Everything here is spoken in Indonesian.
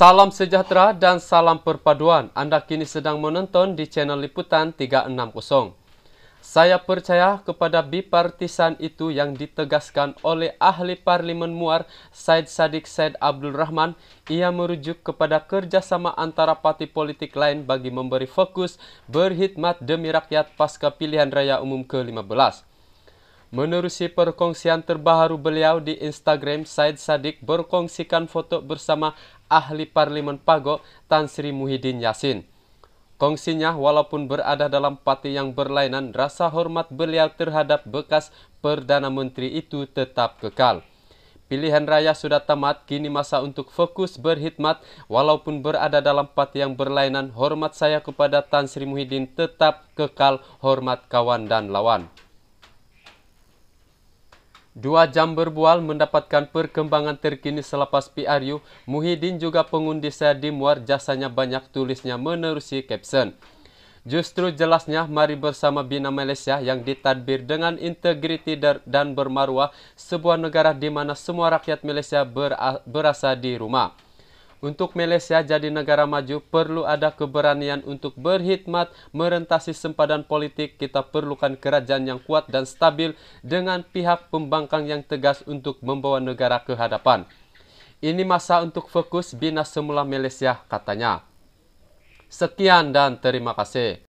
Salam sejahtera dan salam perpaduan. Anda kini sedang menonton di channel Liputan 360. Saya percaya kepada bipartisan itu yang ditegaskan oleh ahli parlimen muar Said Sadiq Said Abdul Rahman. Ia merujuk kepada kerjasama antara parti politik lain bagi memberi fokus berkhidmat demi rakyat pasca pilihan raya umum ke-15. Menerusi perkongsian terbaru beliau di Instagram, Said Sadik berkongsikan foto bersama ahli Parlimen Pago Tan Sri Muhyiddin Yassin. Kongsinya, walaupun berada dalam parti yang berlainan, rasa hormat beliau terhadap bekas Perdana Menteri itu tetap kekal. Pilihan raya sudah tamat, kini masa untuk fokus berkhidmat. Walaupun berada dalam parti yang berlainan, hormat saya kepada Tan Sri Muhyiddin tetap kekal hormat kawan dan lawan. Dua jam berbual mendapatkan perkembangan terkini selepas PRU, Muhyiddin juga pengundi saya di muar jasanya banyak tulisnya menerusi caption. Justru jelasnya mari bersama Bina Malaysia yang ditadbir dengan integriti dan bermaruah sebuah negara di mana semua rakyat Malaysia berasa di rumah. Untuk Malaysia jadi negara maju perlu ada keberanian untuk berkhidmat merentasi sempadan politik. Kita perlukan kerajaan yang kuat dan stabil dengan pihak pembangkang yang tegas untuk membawa negara ke hadapan. Ini masa untuk fokus bina semula Malaysia katanya. Sekian dan terima kasih.